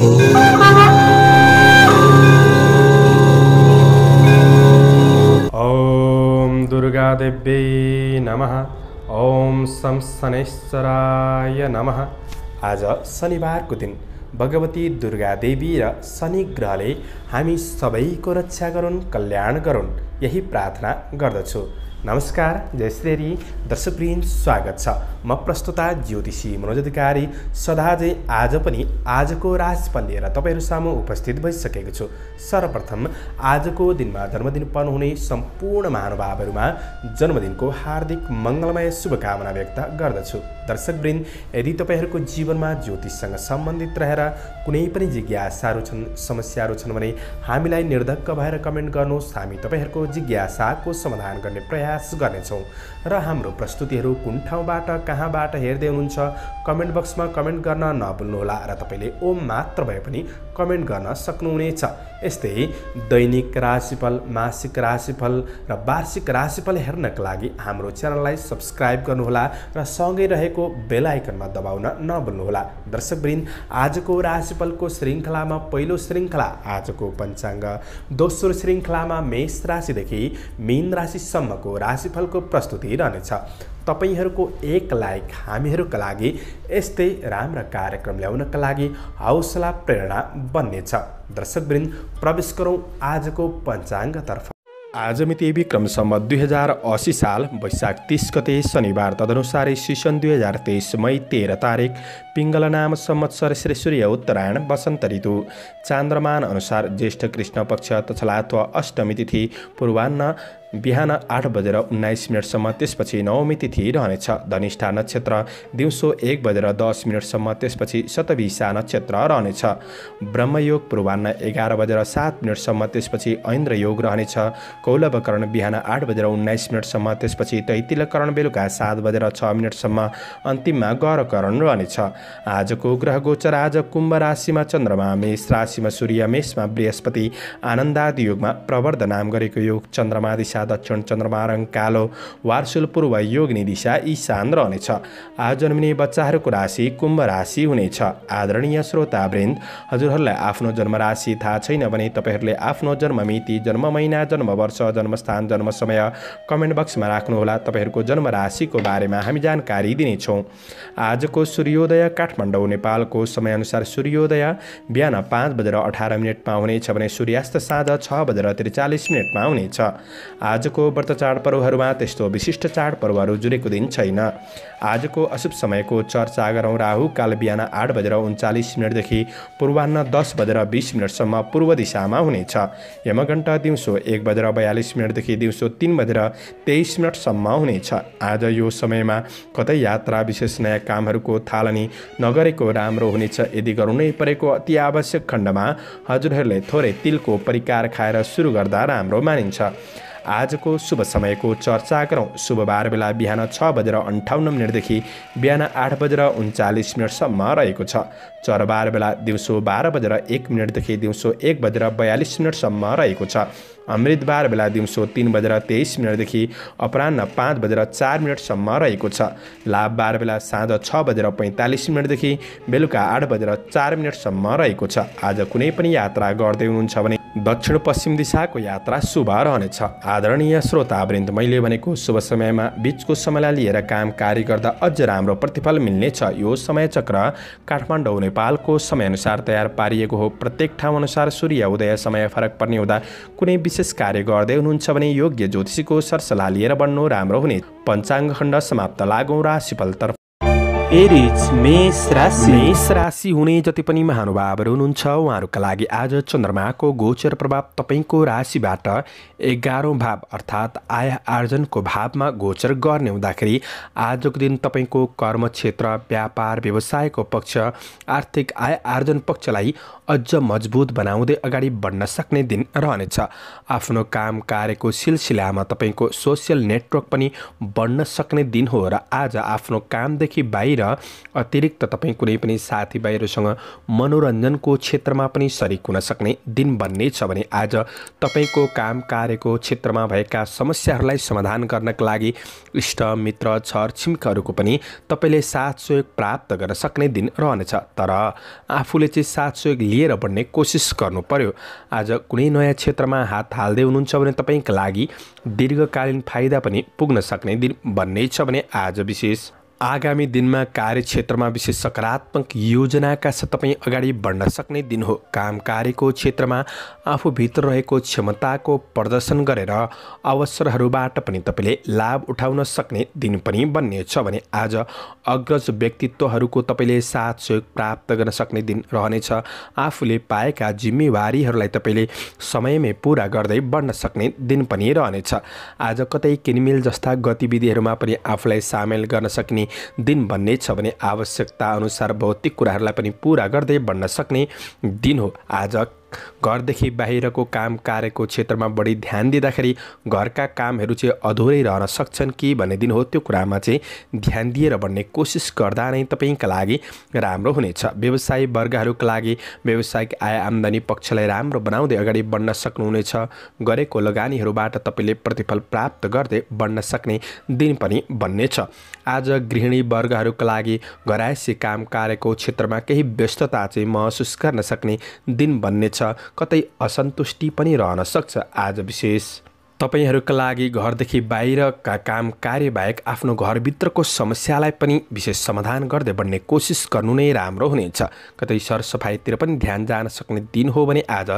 ॐ दुर्गादेव्यै नमः ॐ शनेश्वराय नमः आज शनिबारको दिन भगवती दुर्गादेवी र शनि ग्रहले हामी सबैको रक्षा गरून् कल्याण गरून् यही प्रार्थना गर्दछु नमस्कार जय श्री दर्शकवृन्द स्वागत छ म प्रस्तुता ज्योतिषी मनोज अधिकारी सदाझै आज पनि आजको राजफल लिएर तपाईँहरू सामु उपस्थित भइसकेको छु सर्वप्रथम आजको दिनमा जन्मदिन हुने सम्पूर्ण महानुभावहरूमा जन्मदिनको हार्दिक मङ्गलमय शुभकामना व्यक्त गर्दछु दर्शकवृन्द यदि तपाईँहरूको जीवनमा ज्योतिषसँग सम्बन्धित रहेर कुनै पनि जिज्ञासाहरू छन् समस्याहरू छन् भने हामीलाई निर्धक्क भएर कमेन्ट गर्नुहोस् हामी तपाईँहरूको जिज्ञासाको समाधान गर्ने प्रयास प्रयास गर्नेछौँ र हाम्रो प्रस्तुतिहरू कुन ठाउँबाट कहाँबाट हेर्दै हुनुहुन्छ कमेन्ट बक्समा कमेन्ट गर्न नभुल्नुहोला र तपाईँले ओम मात्र भए पनि कमेन्ट गर्न सक्नुहुनेछ यस्तै दैनिक राशिफल मासिक राशिफल र वार्षिक राशिफल हेर्नका लागि हाम्रो च्यानललाई सब्सक्राइब गर्नुहोला र सँगै रहेको बेलायकनमा दबाउन नभुल्नुहोला दर्शकवृन्द आजको राशिफलको श्रृङ्खलामा पहिलो श्रृङ्खला आजको पञ्चाङ्ग दोस्रो श्रृङ्खलामा मेष राशिदेखि मीन राशिसम्मको राशिफलको प्रस्तुति दिइरहनेछ तपाईँहरूको एक लाइक हामीहरूका लागि यस्तै राम्रा कार्यक्रम ल्याउनका लागि हौसला प्रेरणा बन्नेछ दर्शकवृन्द प्रवेश गरौँ आजको पञ्चाङ्गतर्फ आज मिति विक्रमसम्म दुई हजार असी साल वैशाख तिस गते शनिबार तदनुसार सिसन दुई हजार तेइस मई तेह्र तारिक पिङ्गलनाम संवत्सर श्री सूर्य उत्तरायण वसन्त ऋतु चान्द्रमान अनुसार ज्येष्ठ कृष्ण पक्ष तथलात्व अष्टमी तिथि पूर्वान्न बिहान आठ बजेर उन्नाइस मिनटसम्म त्यसपछि नवमी तिथि रहनेछ धनिष्ठा नक्षत्र दिउँसो एक बजेर दस मिनटसम्म त्यसपछि शतभिसा नक्षत्र रहनेछ ब्रह्मयोग पूर्वान्न एघार बजेर सात मिनटसम्म त्यसपछि ऐन्द्र योग रहनेछ कौलभकरण बिहान आठ बजेर उन्नाइस मिनटसम्म त्यसपछि तैतिलकरण बेलुका सात बजेर छ मिनटसम्म अन्तिममा गौरकरण रहनेछ आजको ग्रह गोचर आज कुम्भ राशिमा चन्द्रमा मेष राशिमा सूर्य मेषमा बृहस्पति आनन्दादि योगमा नाम गरेको योग चन्द्रमा दिशा दिशा दक्षिण रङ कालो वार्सुल पूर्व योगनि दिशा इशान रहनेछ आज जन्मिने बच्चाहरूको राशि कुम्भ राशि हुनेछ आदरणीय श्रोता श्रोतावृन्द हजुरहरूलाई आफ्नो जन्म राशि थाहा छैन भने तपाईँहरूले आफ्नो जन्म मिति जन्म महिना जन्म वर्ष जन्मस्थान जन्म समय कमेन्ट बक्समा राख्नुहोला तपाईँहरूको जन्म राशिको बारेमा हामी जानकारी दिनेछौँ आजको सूर्योदय काठमाडौँ नेपालको समयअनुसार सूर्योदय बिहान पाँच बजेर अठार मिनटमा हुनेछ भने सूर्यास्त साँझ छ बजेर त्रिचालिस मिनटमा हुनेछ आजको व्रत चाडपर्वहरूमा त्यस्तो विशिष्ट चाडपर्वहरू जुरेको दिन छैन आजको अशुभ समयको चर्चा गरौँ राहु काल बिहान आठ बजेर उन्चालिस मिनटदेखि पूर्वान्न दस बजेर बिस मिनटसम्म पूर्व दिशामा हुनेछ यमघण्ट दिउँसो एक बजेर बयालिस मिनटदेखि दिउँसो तिन बजेर तेइस मिनटसम्म हुनेछ आज यो समयमा कतै यात्रा विशेष नयाँ कामहरूको थालनी नगरेको राम्रो हुनेछ यदि गर्नु नै परेको अति आवश्यक खण्डमा हजुरहरूले थोरै तिलको परिकार खाएर सुरु गर्दा राम्रो मानिन्छ आजको शुभ समयको चर्चा गरौँ शुभबार बेला बिहान छ बजेर अन्ठाउन्न मिनटदेखि बिहान आठ बजेर उन्चालिस मिनटसम्म रहेको छ चर चरबार बेला दिउँसो बाह्र बजेर एक मिनटदेखि दिउँसो एक बजेर बयालिस मिनटसम्म रहेको छ अमृतबार बेला दिउँसो तिन बजेर तेइस मिनटदेखि अपरान्न पाँच बजेर चार मिनटसम्म रहेको छ लाभबार बेला साँझ छ बजेर पैँतालिस मिनटदेखि बेलुका आठ बजेर चार मिनटसम्म रहेको छ आज कुनै पनि यात्रा गर्दै हुनुहुन्छ भने दक्षिण पश्चिम दिशाको यात्रा शुभ रहनेछ आदरणीय श्रोतावृन्द मैले भनेको शुभ समयमा बिचको समयलाई लिएर काम कार्य गर्दा अझ राम्रो प्रतिफल मिल्नेछ यो समय चक्र काठमाडौँ नेपालको समयअनुसार तयार पारिएको हो प्रत्येक ठाउँ अनुसार सूर्य उदय समय फरक पर्ने हुँदा कुनै विशेष विशेष कार्य गर्दै हुनुहुन्छ भने योग्य ज्योतिषीको सरसल्लाह लिएर बन्नु राम्रो हुने पञ्चाङ्ग खण्ड समाप्त लागौँ राशिफलतर्फ मेष राशि हुने जति पनि महानुभावहरू हुनुहुन्छ उहाँहरूका लागि आज चन्द्रमाको गोचर प्रभाव तपाईँको राशिबाट एघारौँ भाव अर्थात् आय आर्जनको भावमा गोचर गर्ने हुँदाखेरि आजको दिन तपाईँको क्षेत्र व्यापार व्यवसायको पक्ष आर्थिक आय आर्जन पक्षलाई अझ मजबुत बनाउँदै अगाडि बढ्न सक्ने दिन रहनेछ आफ्नो काम कार्यको सिलसिलामा तपाईँको सोसियल नेटवर्क पनि बढ्न सक्ने दिन हो र आज आफ्नो कामदेखि बाहिर र अतिरिक्त तपाईँ कुनै पनि साथीभाइहरूसँग मनोरञ्जनको क्षेत्रमा पनि सरिक हुन सक्ने दिन बन्नेछ भने आज तपाईँको काम कार्यको क्षेत्रमा भएका समस्याहरूलाई समाधान गर्नका लागि इष्ट मित्र छर छिमेकहरूको पनि तपाईँले साथ सहयोग प्राप्त गर्न सक्ने दिन रहनेछ तर आफूले चाहिँ साथ सहयोग लिएर बढ्ने कोसिस गर्नु पर्यो आज कुनै नयाँ क्षेत्रमा हात हाल्दै हुनुहुन्छ भने तपाईँका लागि दीर्घकालीन फाइदा पनि पुग्न सक्ने दिन बन्नेछ भने आज विशेष आगामी दिनमा कार्यक्षेत्रमा विशेष सकारात्मक योजनाका साथ तपाईँ अगाडि बढ्न सक्ने दिन हो काम कार्यको क्षेत्रमा आफूभित्र रहेको क्षमताको प्रदर्शन गरेर अवसरहरूबाट पनि तपाईँले लाभ उठाउन सक्ने दिन पनि बन्नेछ भने आज अग्रज व्यक्तित्वहरूको तपाईँले साथ सहयोग प्राप्त गर्न सक्ने दिन रहनेछ आफूले पाएका जिम्मेवारीहरूलाई तपाईँले समयमै पुरा गर्दै बढ्न सक्ने दिन पनि रहनेछ आज कतै किनमेल जस्ता गतिविधिहरूमा पनि आफूलाई सामेल गर्न सक्ने दिन भन्ने छ भने आवश्यकता अनुसार भौतिक कुराहरूलाई पनि पुरा गर्दै बन्न सक्ने दिन हो आज घरदेखि बाहिरको काम कार्यको क्षेत्रमा बढी ध्यान दिँदाखेरि घरका कामहरू चाहिँ अधुरै रहन सक्छन् कि भन्ने दिन हो त्यो कुरामा चाहिँ ध्यान दिएर भन्ने कोसिस गर्दा नै तपाईँका लागि राम्रो हुनेछ व्यवसाय वर्गहरूका लागि व्यावसायिक आय आम्दानी पक्षलाई राम्रो बनाउँदै अगाडि बढ्न सक्नुहुनेछ गरेको लगानीहरूबाट तपाईँले प्रतिफल प्राप्त गर्दै बढ्न सक्ने दिन पनि बन्नेछ आज गृहिणी वर्गहरूका लागि घरायसी काम कार्यको क्षेत्रमा केही व्यस्तता चाहिँ महसुस गर्न सक्ने दिन बन्नेछ कतै असन्तुष्टि पनि रहन सक्छ आज विशेष तपाईँहरूका लागि घरदेखि बाहिरका काम कार्यबाहेक आफ्नो घरभित्रको समस्यालाई पनि विशेष समाधान गर्दै बढ्ने कोसिस गर्नु नै राम्रो हुनेछ कतै सरसफाइतिर पनि ध्यान जान सक्ने दिन हो भने आज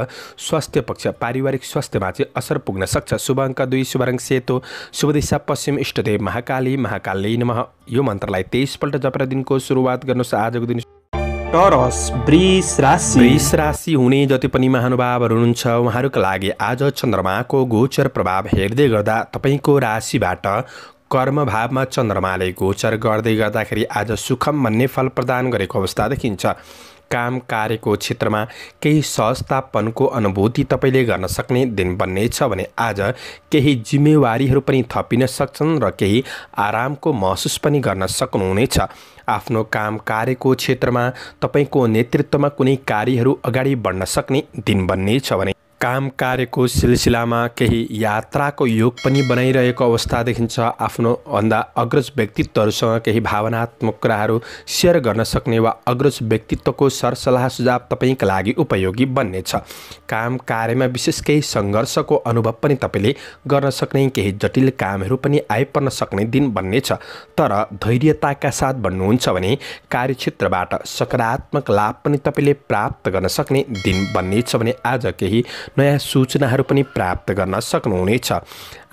स्वास्थ्य पक्ष पारिवारिक स्वास्थ्यमा चाहिँ असर पुग्न सक्छ शुभ अङ्क दुई शुभ सेतो शुभ दिशा पश्चिम इष्टदेव महाकाली महाकाली नमः यो मन्त्रलाई तेइसपल्ट जपेर दिनको सुरुवात गर्नुहोस् आजको दिन टरस वृष राशि वृष राशि हुने जति पनि महानुभावहरू हुनुहुन्छ उहाँहरूका लागि आज चन्द्रमाको गोचर प्रभाव हेर्दै गर्दा तपाईँको राशिबाट कर्मभावमा चन्द्रमाले गोचर गर्दै गर्दाखेरि आज सुखम भन्ने फल प्रदान गरेको अवस्था देखिन्छ काम कार्यको क्षेत्रमा केही सहजतापनको अनुभूति तपाईँले गर्न सक्ने दिन बन्नेछ भने आज केही जिम्मेवारीहरू पनि थपिन सक्छन् र केही आरामको महसुस पनि गर्न सक्नुहुनेछ आफ्नो काम कार्यको क्षेत्रमा तपाईँको नेतृत्वमा कुनै कार्यहरू अगाडि बढ्न सक्ने दिन बन्नेछ भने काम कार्यको सिलसिलामा केही यात्राको योग पनि बनाइरहेको अवस्था देखिन्छ आफ्नो भन्दा अग्रज व्यक्तित्वहरूसँग केही भावनात्मक कुराहरू सेयर गर्न सक्ने वा अग्रज व्यक्तित्वको सरसल्लाह सुझाव तपाईँका लागि उपयोगी बन्नेछ काम कार्यमा विशेष केही सङ्घर्षको अनुभव पनि तपाईँले गर्न सक्ने केही जटिल कामहरू पनि आइपर्न सक्ने दिन बन्नेछ तर धैर्यताका साथ भन्नुहुन्छ भने कार्यक्षेत्रबाट सकारात्मक लाभ पनि तपाईँले प्राप्त गर्न सक्ने दिन बन्नेछ भने आज केही नयाँ सूचनाहरू पनि प्राप्त गर्न सक्नुहुनेछ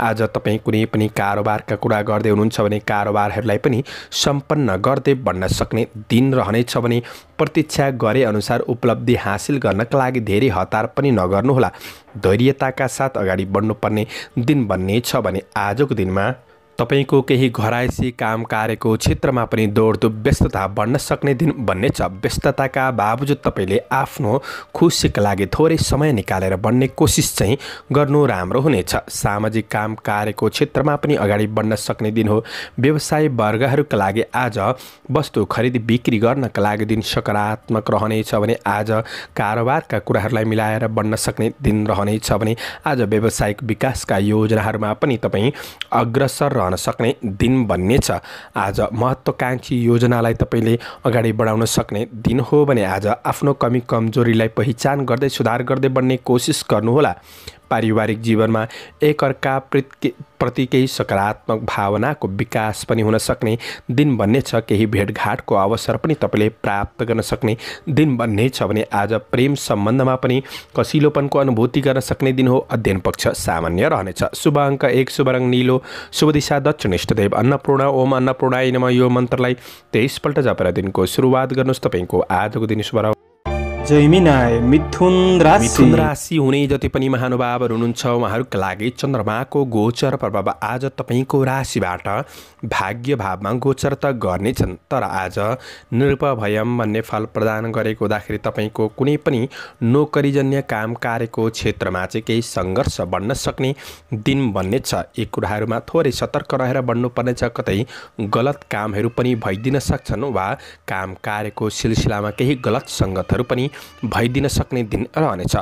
आज तपाईँ कुनै पनि कारोबारका कुरा गर्दै हुनुहुन्छ भने कारोबारहरूलाई पनि सम्पन्न गर्दै बन्न सक्ने दिन रहनेछ भने प्रतीक्षा गरे अनुसार उपलब्धि हासिल गर्नका लागि धेरै हतार पनि नगर्नुहोला धैर्यताका साथ अगाडि बढ्नुपर्ने दिन बन्नेछ भने आजको दिनमा तपाईँको केही घरायसी काम कार्यको क्षेत्रमा पनि दौडधुप व्यस्तता बढ्न सक्ने दिन बन्ने छ व्यस्तताका बावजुद तपाईँले आफ्नो खुसीका लागि थोरै समय निकालेर बन्ने कोसिस चाहिँ गर्नु राम्रो हुनेछ सामाजिक काम कार्यको क्षेत्रमा पनि अगाडि बढ्न सक्ने दिन हो व्यवसाय वर्गहरूका लागि आज वस्तु खरिद बिक्री गर्नका लागि दिन सकारात्मक रहनेछ भने आज कारोबारका कुराहरूलाई मिलाएर बन्न सक्ने दिन रहनेछ भने आज व्यावसायिक विकासका योजनाहरूमा पनि तपाईँ अग्रसर रहन सक्ने दिन भन्ने छ आज महत्त्वकाङ्क्षी योजनालाई तपाईँले अगाडि बढाउन सक्ने दिन हो भने आज आफ्नो कमी कमजोरीलाई पहिचान गर्दै सुधार गर्दै बढ्ने कोसिस गर्नुहोला पारिवारिक जीवनमा एकअर्का प्रति केही सकारात्मक भावनाको विकास पनि हुन सक्ने दिन भन्ने छ केही भेटघाटको अवसर पनि तपाईँले प्राप्त गर्न सक्ने दिन भन्ने छ भने आज प्रेम सम्बन्धमा पनि कसिलोपनको अनुभूति गर्न सक्ने दिन हो अध्ययन पक्ष सामान्य रहनेछ शुभ अङ्क एक शुभ रङ निलो शुभ दिशा दक्षिण इष्टदेव अन्नपूर्ण ओम अन्नपूर्ण नम यो मन्त्रलाई तेइसपल्ट जपेर दिनको सुरुवात गर्नुहोस् तपाईँको आजको दिन शुभ मिथुन राशि मिथुन राशि हुने जति पनि महानुभावहरू हुनुहुन्छ उहाँहरूका लागि चन्द्रमाको गोचर प्रभाव आज तपाईँको राशिबाट भाग्य भावमा गोचर त गर्नेछन् तर आज निरूप भन्ने फल प्रदान गरेको हुँदाखेरि तपाईँको कुनै पनि नोकरीजन्य काम कार्यको क्षेत्रमा चाहिँ केही सङ्घर्ष बन्न सक्ने दिन बन्नेछ यी कुराहरूमा थोरै सतर्क रहेर बन्नुपर्नेछ कतै गलत कामहरू पनि भइदिन सक्छन् वा काम कार्यको सिलसिलामा केही गलत सङ्गतहरू पनि भइदिन सक्ने दिन रहनेछ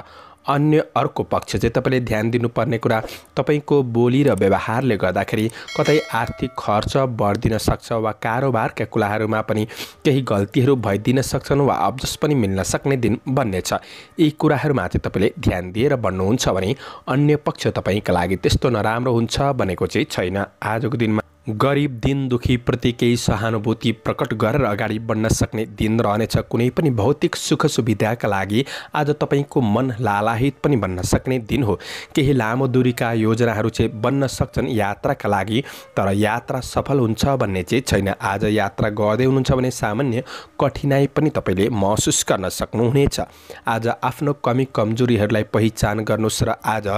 अन्य अर्को पक्ष चाहिँ तपाईँले ध्यान दिनुपर्ने कुरा तपाईँको बोली र व्यवहारले गर्दाखेरि कतै आर्थिक खर्च बढिदिन सक्छ वा कारोबारका कुराहरूमा पनि केही गल्तीहरू भइदिन सक्छन् वा अब्जस पनि मिल्न सक्ने दिन बन्नेछ यी कुराहरूमा चाहिँ तपाईँले ध्यान दिएर भन्नुहुन्छ भने अन्य पक्ष तपाईँका लागि त्यस्तो नराम्रो हुन्छ भनेको चाहिँ छैन आजको दिनमा गरिब दिन प्रति केही सहानुभूति प्रकट गरेर अगाडि बढ्न सक्ने दिन रहनेछ कुनै पनि भौतिक सुख सुविधाका लागि आज तपाईँको मन लालाहित पनि बन्न सक्ने दिन हो केही लामो दूरीका योजनाहरू चाहिँ बन्न सक्छन् यात्राका लागि तर यात्रा सफल हुन्छ भन्ने चाहिँ छैन आज यात्रा गर्दै हुनुहुन्छ भने सामान्य कठिनाइ पनि तपाईँले महसुस गर्न सक्नुहुनेछ आज आफ्नो कमी कमजोरीहरूलाई पहिचान गर्नुहोस् र आज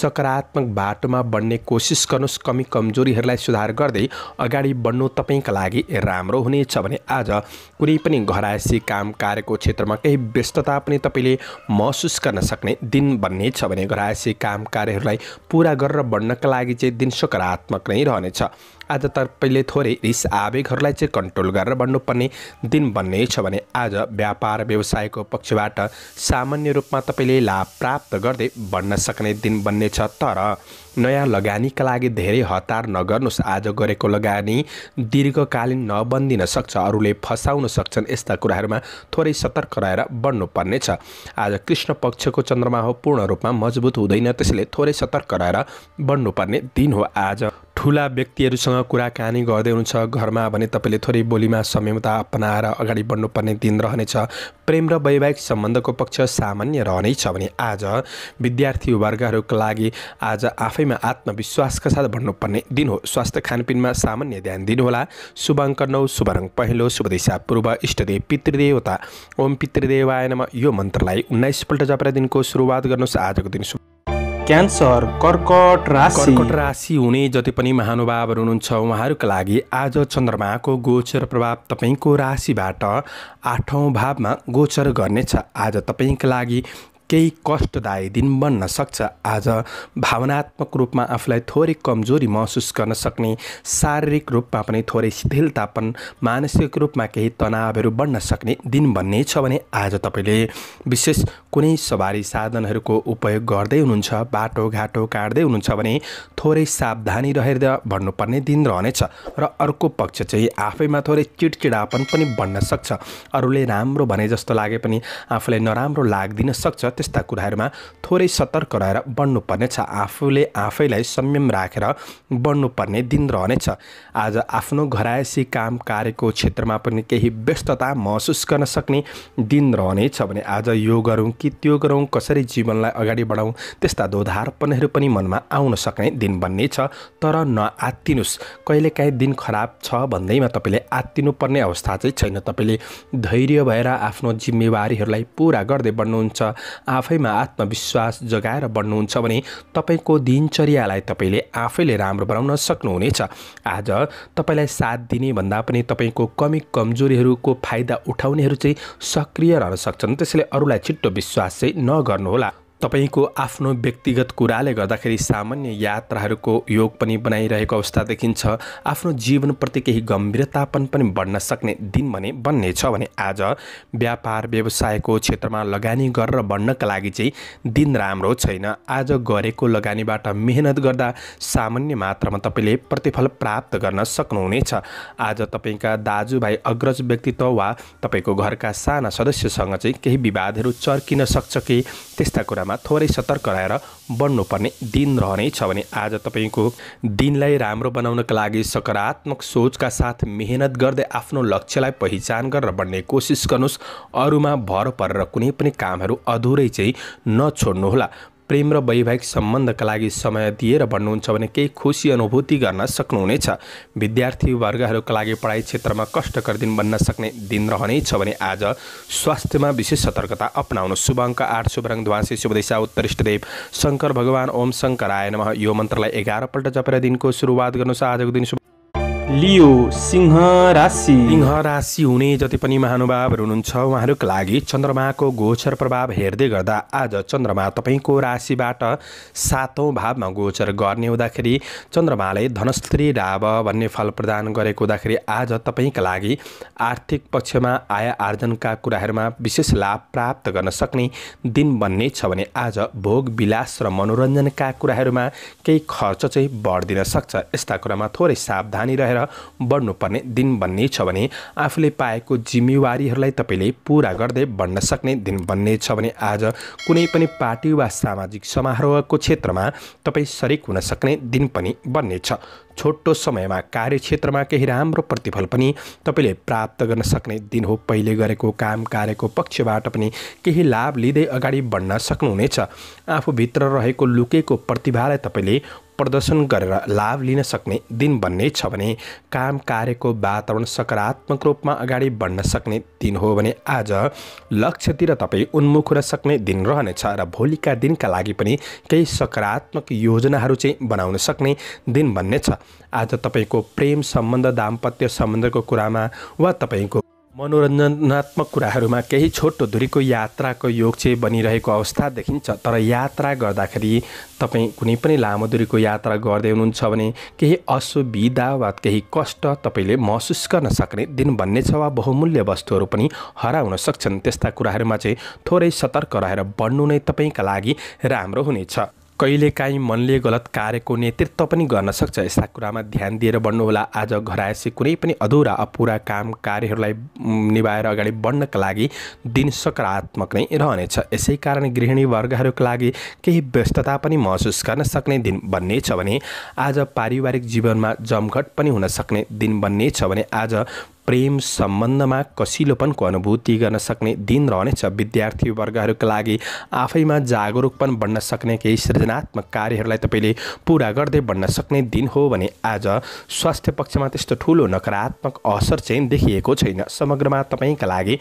सकारात्मक बाटोमा बढ्ने कोसिस गर्नुहोस् कमी कमजोरीहरूलाई सुधार गर्नु गर्दै अगाडि बढ्नु तपाईँका लागि राम्रो हुनेछ भने आज कुनै पनि घरायसी काम कार्यको क्षेत्रमा केही व्यस्तता पनि तपाईँले महसुस गर्न सक्ने दिन बन्ने छ भने घरायसी काम कार्यहरूलाई पुरा गरेर बढ्नका लागि चाहिँ दिन सकारात्मक नै रहनेछ आज तपाईँले थोरै रिस आवेगहरूलाई चाहिँ कन्ट्रोल गरेर बन्नुपर्ने दिन बन्नेछ भने आज व्यापार व्यवसायको पक्षबाट सामान्य रूपमा तपाईँले लाभ प्राप्त गर्दै बन्न सक्ने दिन बन्नेछ तर नयाँ लगानीका लागि धेरै हतार नगर्नुहोस् आज गरेको लगानी दीर्घकालीन नबन्दिन सक्छ अरूले फसाउन सक्छन् यस्ता कुराहरूमा थोरै सतर्क रहेर बढ्नुपर्नेछ आज कृष्ण पक्षको चन्द्रमा हो पूर्ण रूपमा मजबुत हुँदैन त्यसैले थोरै सतर्क रहेर बढ्नुपर्ने दिन हो आज ठुला व्यक्तिहरूसँग कुराकानी गर्दै हुनुहुन्छ घरमा भने तपाईँले थोरै बोलीमा संयमता अपनाएर अगाडि बढ्नुपर्ने दिन रहनेछ प्रेम र वैवाहिक सम्बन्धको पक्ष सामान्य रहनेछ भने आज विद्यार्थी वर्गहरूको लागि आज आफैमा आत्मविश्वासका साथ बढ्नुपर्ने दिन हो स्वास्थ्य खानपिनमा सामान्य ध्यान दिनुहोला शुभ अङ्क नौ शुभ रङ पहिलो शुभ दिशा पूर्व इष्टदेव पितृदेवता ओम पितृदेवाय नम यो मन्त्रलाई उन्नाइसपल्ट जपेर दिनको सुरुवात गर्नुहोस् आजको दिन शुभ क्यान्सर कर्कट राशि कर्कट राशि हुने जति पनि महानुभावहरू हुनुहुन्छ उहाँहरूका लागि आज चन्द्रमाको गोचर प्रभाव तपाईँको राशिबाट आठौँ भावमा गोचर गर्नेछ आज तपाईँका लागि केही कष्टदायी दिन बन्न सक्छ आज भावनात्मक रूपमा आफूलाई थोरै कमजोरी महसुस गर्न सक्ने शारीरिक रूपमा पनि थोरै शिथिलतापन मानसिक रूपमा केही तनावहरू बढ्न सक्ने दिन भन्ने छ भने आज तपाईँले विशेष कुनै सवारी साधनहरूको उपयोग गर्दै हुनुहुन्छ बाटोघाटो काट्दै हुनुहुन्छ भने थोरै सावधानी रहेर भन्नुपर्ने दिन रहनेछ र अर्को पक्ष चाहिँ आफैमा थोरै चिडचिडापन पनि बन्न सक्छ अरूले राम्रो भने जस्तो लागे पनि आफूलाई नराम्रो लाग्दिन सक्छ त्यस्ता कुराहरूमा थोरै सतर्क रहेर बढ्नुपर्नेछ आफूले आफैलाई संयम राखेर बढ्नुपर्ने दिन रहनेछ आज आफ्नो घरायसी काम कार्यको क्षेत्रमा पनि केही व्यस्तता महसुस गर्न सक्ने दिन रहनेछ भने आज यो गरौँ कि त्यो गरौँ कसरी जीवनलाई अगाडि बढाउँ त्यस्ता दोधारपनहरू पनि मनमा आउन सक्ने दिन बन्नेछ तर नआत्तिनुहोस् कहिलेकाहीँ दिन खराब छ भन्दैमा तपाईँले आत्तिनुपर्ने अवस्था चाहिँ छैन तपाईँले धैर्य भएर आफ्नो जिम्मेवारीहरूलाई पुरा गर्दै बढ्नुहुन्छ आफैमा आत्मविश्वास जगाएर बढ्नुहुन्छ भने तपाईँको दिनचर्यालाई तपाईँले आफैले राम्रो बनाउन सक्नुहुनेछ आज तपाईँलाई साथ दिने भन्दा पनि तपाईँको कमी कमजोरीहरूको फाइदा उठाउनेहरू चाहिँ सक्रिय रहन सक्छन् त्यसैले अरूलाई छिट्टो विश्वास चाहिँ नगर्नुहोला तपाईँको आफ्नो व्यक्तिगत कुराले गर्दाखेरि सामान्य यात्राहरूको योग पनि बनाइरहेको अवस्था देखिन्छ आफ्नो जीवनप्रति केही गम्भीरतापन पनि बढ्न सक्ने दिन भने बन्नेछ भने आज व्यापार व्यवसायको क्षेत्रमा लगानी गरेर बढ्नका लागि चाहिँ दिन राम्रो छैन आज गरेको लगानीबाट मेहनत गर्दा सामान्य मात्रामा तपाईँले प्रतिफल प्राप्त गर्न सक्नुहुनेछ आज तपाईँका दाजुभाइ अग्रज व्यक्तित्व वा तपाईँको घरका साना सदस्यसँग चाहिँ केही विवादहरू चर्किन सक्छ कि त्यस्ता कुरामा बेलामा थोरै सतर्क रहेर बढ्नुपर्ने दिन छ भने आज तपाईँको दिनलाई राम्रो बनाउनका लागि सकारात्मक सोचका साथ मेहनत गर्दै आफ्नो लक्ष्यलाई पहिचान गरेर बढ्ने कोसिस गर्नुहोस् अरूमा भर परेर कुनै पनि कामहरू अधुरै चाहिँ नछोड्नुहोला प्रेम र वैवाहिक सम्बन्धका लागि समय दिएर भन्नुहुन्छ भने केही खुसी अनुभूति गर्न सक्नुहुनेछ विद्यार्थी वर्गहरूका लागि पढाइ क्षेत्रमा कष्टकर दिन बन्न सक्ने दिन रहनेछ भने आज स्वास्थ्यमा विशेष सतर्कता अपनाउनु शुभ अङ्क आठ शुभ रङ ध्वासी शुभ दिशा उत्तरिष्टदेव शङ्कर भगवान् ओम शङ्कर आय नमः यो मन्त्रलाई एघारपल्ट जपेर दिनको सुरुवात गर्नुहोस् आजको दिन शुभ लियो सिंह राशि सिंह राशि हुने जति पनि महानुभावहरू हुनुहुन्छ उहाँहरूको लागि चन्द्रमाको गोचर प्रभाव हेर्दै गर्दा आज चन्द्रमा तपाईँको राशिबाट सातौँ भावमा गोचर गर्ने हुँदाखेरि चन्द्रमाले धनस्त्री राव भन्ने फल प्रदान गरेको हुँदाखेरि आज तपाईँका लागि आर्थिक पक्षमा आय आर्जनका कुराहरूमा विशेष लाभ प्राप्त गर्न सक्ने दिन बन्ने छ भने आज भोग विलास र मनोरञ्जनका कुराहरूमा केही खर्च चाहिँ बढ्दिन सक्छ यस्ता कुरामा थोरै सावधानी रहेर बढ्नुपर्ने दिन बन्ने छ भने आफूले पाएको जिम्मेवारीहरूलाई तपाईँले पुरा गर्दै बढ्न सक्ने दिन बन्ने छ भने आज कुनै पनि पार्टी वा सामाजिक समारोहको क्षेत्रमा तपाईँ सरिक हुन सक्ने दिन पनि बन्नेछ छोटो समयमा कार्यक्षेत्रमा केही राम्रो प्रतिफल पनि तपाईँले प्राप्त गर्न सक्ने दिन हो पहिले गरेको काम कार्यको पक्षबाट पनि केही लाभ लिँदै अगाडि बढ्न सक्नुहुनेछ आफूभित्र रहेको लुकेको प्रतिभालाई तपाईँले प्रदर्शन गरेर लाभ लिन सक्ने दिन बन्ने छ भने काम कार्यको वातावरण सकारात्मक रूपमा अगाडि बढ्न सक्ने दिन हो भने आज लक्ष्यतिर तपाईँ उन्मुख हुन सक्ने दिन रहनेछ र भोलिका दिनका लागि पनि केही सकारात्मक योजनाहरू चाहिँ बनाउन सक्ने दिन बन्नेछ आज तपाईँको प्रेम सम्बन्ध दाम्पत्य सम्बन्धको कुरामा वा तपाईँको मनोरञ्जनात्मक कुराहरूमा केही छोटो दूरीको यात्राको योग चाहिँ बनिरहेको अवस्था देखिन्छ तर यात्रा गर्दाखेरि तपाईँ कुनै पनि लामो दुरीको यात्रा गर्दै हुनुहुन्छ भने केही असुविधा वा केही कष्ट तपाईँले महसुस गर्न सक्ने दिन भन्ने छ वा बहुमूल्य वस्तुहरू पनि हराउन सक्छन् त्यस्ता कुराहरूमा चाहिँ थोरै सतर्क रहेर बढ्नु नै तपाईँका लागि राम्रो हुनेछ कहिलेकाहीँ मनले गलत कार्यको नेतृत्व पनि गर्न सक्छ यस्ता कुरामा ध्यान दिएर बढ्नुहोला आज घरायसी कुनै पनि अधुरा अपुरा काम कार्यहरूलाई निभाएर अगाडि बढ्नका लागि दिन सकारात्मक नै रहनेछ यसै कारण गृहिणी वर्गहरूको लागि केही व्यस्तता पनि महसुस गर्न सक्ने दिन बन्नेछ भने आज पारिवारिक जीवनमा जमघट पनि हुन सक्ने दिन बन्नेछ भने आज प्रेम सम्बन्धमा कसिलोपनको अनुभूति गर्न सक्ने दिन रहनेछ विद्यार्थीवर्गहरूका लागि आफैमा जागरुकपन बन्न सक्ने केही सृजनात्मक कार्यहरूलाई तपाईँले पुरा गर्दै बन्न सक्ने दिन हो भने आज स्वास्थ्य पक्षमा त्यस्तो ठुलो नकारात्मक असर चाहिँ देखिएको छैन समग्रमा तपाईँका लागि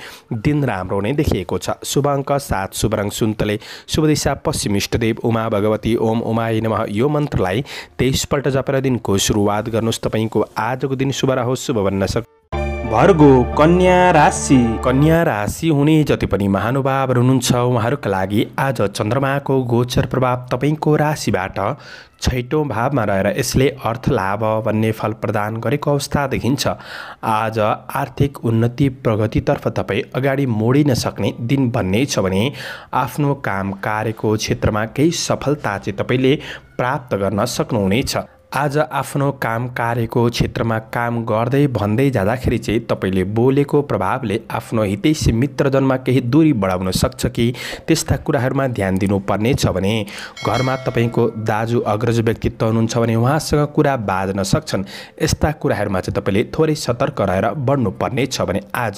दिन राम्रो नै देखिएको छ शुभ अङ्क सात शुभ रङ सुन्तले शुभ दिशा पश्चिम इष्टदेव उमा भगवती ओम उमा नमः यो मन्त्रलाई तेइसपल्ट जपेर दिनको सुरुवात गर्नुहोस् तपाईँको आजको दिन शुभ रहोस् शुभ भन्न सक्नु भर्गो कन्या राशि कन्या राशि हुने जति पनि महानुभावहरू हुनुहुन्छ उहाँहरूका लागि आज चन्द्रमाको गोचर प्रभाव तपाईँको राशिबाट छैटौँ भावमा रहेर यसले अर्थ लाभ भन्ने फल प्रदान गरेको अवस्था देखिन्छ आज आर्थिक उन्नति प्रगतितर्फ तपाईँ अगाडि मोडिन सक्ने दिन भन्ने छ भने आफ्नो काम कार्यको क्षेत्रमा केही सफलता चाहिँ तपाईँले प्राप्त गर्न सक्नुहुनेछ आज आफ्नो काम कार्यको क्षेत्रमा काम गर्दै भन्दै जाँदाखेरि चाहिँ तपाईँले बोलेको प्रभावले आफ्नो हितैषी मित्रजनमा केही दूरी बढाउन सक्छ कि त्यस्ता कुराहरूमा ध्यान दिनुपर्ने छ भने घरमा तपाईँको दाजु अग्रज व्यक्तित्व हुनुहुन्छ भने उहाँसँग कुरा बाँध्न सक्छन् यस्ता कुराहरूमा चाहिँ तपाईँले थोरै सतर्क रहेर बढ्नुपर्ने छ भने आज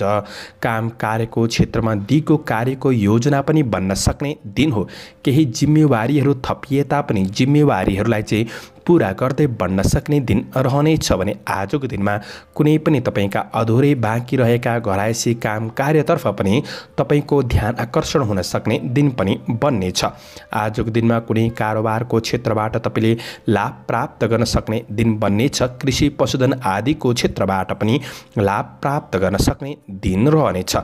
काम कार्यको क्षेत्रमा दिगो कार्यको योजना पनि बन्न सक्ने दिन हो केही जिम्मेवारीहरू थपिए तापनि जिम्मेवारीहरूलाई चाहिँ पुरा गर्दै बन्न सक्ने दिन रहनेछ भने आजको दिनमा कुनै पनि तपाईँका अधुरै बाँकी रहेका घरायसी काम कार्यतर्फ पनि तपाईँको ध्यान आकर्षण हुन सक्ने दिन पनि बन्नेछ आजको दिनमा कुनै कारोबारको क्षेत्रबाट तपाईँले लाभ प्राप्त गर्न सक्ने दिन बन्नेछ कृषि पशुधन आदिको क्षेत्रबाट पनि लाभ प्राप्त गर्न सक्ने दिन रहनेछ